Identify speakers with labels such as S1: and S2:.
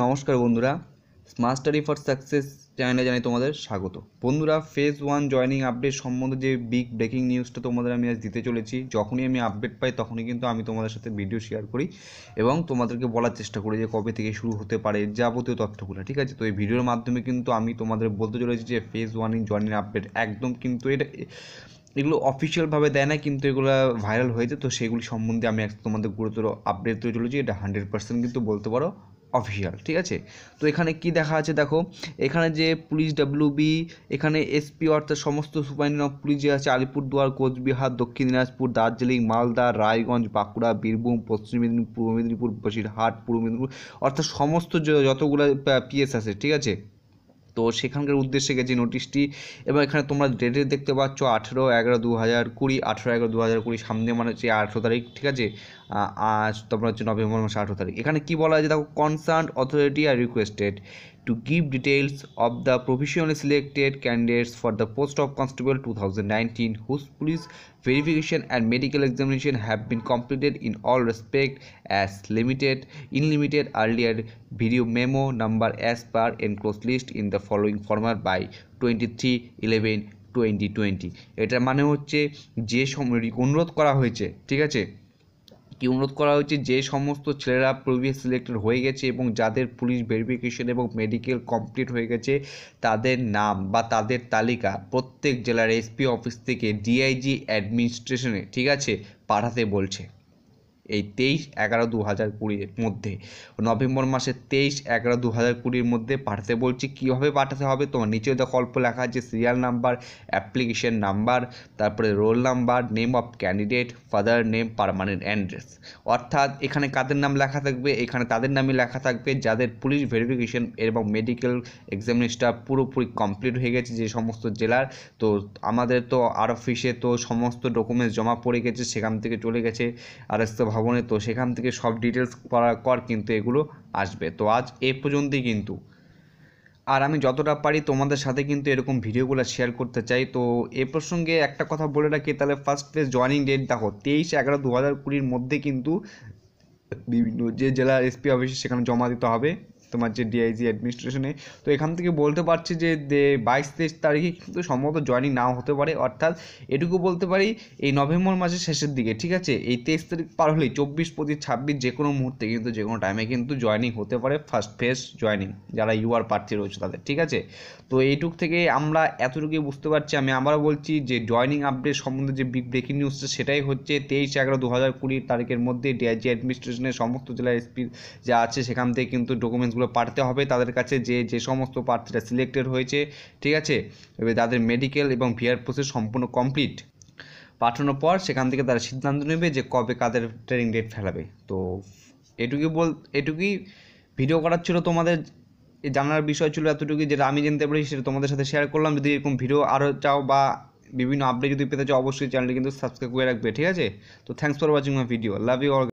S1: নমস্কার বন্ধুরা smart study for success চ্যানেলে জানাই তোমাদের স্বাগত বন্ধুরা ফেজ ওয়ান জয়নিং আপডেট সম্বন্ধে যে বিগ ব্রেকিং নিউজটা তোমাদের আমি আজ দিতে চলেছি যখনই আমি আপডেট পাই তখনই কিন্তু আমি তোমাদের সাথে ভিডিও শেয়ার করি এবং তোমাদেরকে বলার চেষ্টা করি যে কবে থেকে শুরু হতে পারে যাবতীয় তথ্যগুলো ঠিক আছে তো এই ভিডিওর মাধ্যমে কিন্তু আমি তোমাদের বলতে চলেছি যে ফেজ ইন জয়নিং আপডেট একদম কিন্তু এটা এগুলো অফিসিয়ালভাবে দেয় না কিন্তু এগুলো ভাইরাল হয়েছে তো সেগুলি সম্বন্ধে আমি তোমাদের গুরুতর আপডেট তৈরি চলেছি এটা হান্ড্রেড পার্সেন্ট কিন্তু বলতে পারো অফিসিয়াল ঠিক আছে তো এখানে কি দেখা আছে দেখো এখানে যে পুলিশ ডাব্লিউবি এখানে এসপি অর্থাৎ সমস্ত সুপারিন্টেন্ডেন্ট অফ পুলিশ যে আছে আলিপুরদুয়ার কোচবিহার দক্ষিণ দিনাজপুর দার্জিলিং মালদা রায়গঞ্জ বাঁকুড়া বীরভূম পশ্চিম মেদিনীপুর পূর্ব মেদিনীপুর বসিরহাট পূর্ব মেদিনীপুর অর্থাৎ সমস্ত যতগুলো পিএস আছে ঠিক আছে তো সেখানকার উদ্দেশ্যে গেছে নোটিশটি এবং এখানে তোমরা ডেটে দেখতে পাচ্ছ আঠেরো এগারো দু হাজার কুড়ি আঠেরো এগারো দু হাজার কুড়ি সামনে মানে হচ্ছে আঠেরো তারিখ ঠিক আছে তোমরা হচ্ছে নভেম্বর মাসে আঠেরো তারিখ এখানে কী বলা হয়েছে দেখো concern authority are requested to give details of the provisionally selected candidates for the post of constable two thousand nineteen whose police verification and medical examination have been completed in all respect as limited in limited earlier video memo number as per enclose list in the following former by twenty three eleven twenty twenty এটার মানে হচ্ছে যে সময় অনুরোধ করা হয়েছে ঠিক আছে কি অনুরোধ করা হয়েছে যে সমস্ত ছেলেরা প্রিভিয়াস সিলেক্টেড হয়ে গেছে এবং যাদের পুলিশ ভেরিফিকেশন এবং মেডিকেল কমপ্লিট হয়ে গেছে তাদের নাম বা তাদের তালিকা প্রত্যেক জেলার এসপি অফিস থেকে ডিআইজি অ্যাডমিনিস্ট্রেশনে ঠিক আছে পাঠাতে বলছে এই তেইশ এগারো দু হাজার কুড়ির মধ্যে নভেম্বর মাসের তেইশ এগারো দু হাজার কুড়ির মধ্যে পাঠাতে বলছি কীভাবে পাঠাতে হবে তোমার নিচে দেখো অল্প লেখা আছে সিরিয়াল নাম্বার অ্যাপ্লিকেশন নাম্বার তারপরে roll number name of candidate father name permanent address অর্থাৎ এখানে কাদের নাম লেখা থাকবে এখানে তাদের নামই লেখা থাকবে যাদের পুলিশ ভেরিফিকেশন এবং মেডিকেল এক্সামিনেশনটা পুরোপুরি কমপ্লিট হয়ে গেছে যে সমস্ত জেলার তো আমাদের তো আর অফিসে তো সমস্ত ডকুমেন্টস জমা পড়ে গেছে সেখান থেকে চলে গেছে আর এসে ভাব ভবনে তো সেখান থেকে সব ডিটেলস করার কর কিন্তু এগুলো আসবে তো আজ এ পর্যন্তই কিন্তু আর আমি যতটা পারি তোমাদের সাথে কিন্তু এরকম ভিডিওগুলো শেয়ার করতে চাই তো এ প্রসঙ্গে একটা কথা বলে রাখি তাহলে ফার্স্ট ফেজ জয়নিং ডেট দেখো তেইশ এগারো দু হাজার কুড়ির মধ্যে কিন্তু বিভিন্ন যে জেলা এসপি অফিসে সেখানে জমা দিতে হবে তোমার যে ডিআইজি অ্যাডমিনিস্ট্রেশনে তো এখান থেকে বলতে পারছি যে বাইশ তেইশ তারিখে কিন্তু সম্ভবত জয়নিং নাও হতে পারে অর্থাৎ এটুকু বলতে পারি এই নভেম্বর মাসের শেষের দিকে ঠিক আছে এই তেইশ তারিখ পার হলেই চব্বিশ পঁচিশ ছাব্বিশ যে কোনো মুহূর্তে কিন্তু যে কোনো টাইমে কিন্তু জয়নিং হতে পারে ফার্স্ট ফেস জয়নিং যারা ইউআর প্রার্থী রয়েছে তাদের ঠিক আছে তো এইটুক থেকে আমরা এতটুকুই বুঝতে পারছি আমি আবারও বলছি যে জয়নিং আপডেট সম্বন্ধে যে বিগ ব্রেকিং নিউজটা সেটাই হচ্ছে তেইশ এগারো দু হাজার কুড়ি তারিখের মধ্যে ডিআইজি অ্যাডমিনিস্ট্রেশনের সমস্ত জেলায় এসপি যা আছে সেখান থেকে কিন্তু ডকুমেন্টসগুলো সেগুলো পারতে হবে তাদের কাছে যে যে সমস্ত প্রার্থীরা সিলেক্টেড হয়েছে ঠিক আছে এবার তাদের মেডিকেল এবং ভিআর প্রসেস সম্পূর্ণ কমপ্লিট পাঠানোর পর সেখান থেকে তারা সিদ্ধান্ত নেবে যে কবে কাদের ট্রেনিং ডেট ফেলাবে তো এটুকুই বল এটুকুই ভিডিও করার ছিল তোমাদের জানার বিষয় ছিল এতটুকুই যেটা আমি জানতে পারি সেটা তোমাদের সাথে শেয়ার করলাম যদি এরকম ভিডিও আরও চাও বা বিভিন্ন আপডেট যদি পেতে চাও অবশ্যই চ্যানেলটি কিন্তু সাবস্ক্রাইব করে রাখবে ঠিক আছে তো thanks for watching my video love you all